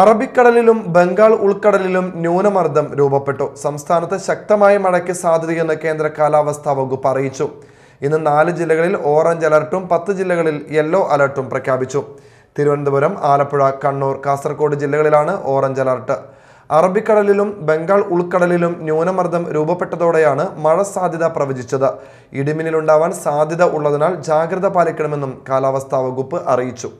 അറബിക്കടലിലും ബംഗാൾ ഉൾക്കടലിലും ന്യൂനമർദ്ദം രൂപപ്പെട്ടു സംസ്ഥാനത്ത് ശക്തമായ മഴയ്ക്ക് സാധ്യതയെന്ന് കേന്ദ്ര കാലാവസ്ഥാ വകുപ്പ് അറിയിച്ചു ഇന്ന് നാല് ജില്ലകളിൽ ഓറഞ്ച് അലർട്ടും പത്ത് ജില്ലകളിൽ യെല്ലോ അലർട്ടും പ്രഖ്യാപിച്ചു തിരുവനന്തപുരം ആലപ്പുഴ കണ്ണൂർ കാസർഗോഡ് ജില്ലകളിലാണ് ഓറഞ്ച് അലർട്ട് അറബിക്കടലിലും ബംഗാൾ ഉൾക്കടലിലും ന്യൂനമർദ്ദം രൂപപ്പെട്ടതോടെയാണ് മഴ സാധ്യത പ്രവചിച്ചത് ഇടിമിന്നലുണ്ടാവാൻ സാധ്യത ഉള്ളതിനാൽ ജാഗ്രത പാലിക്കണമെന്നും കാലാവസ്ഥാ വകുപ്പ് അറിയിച്ചു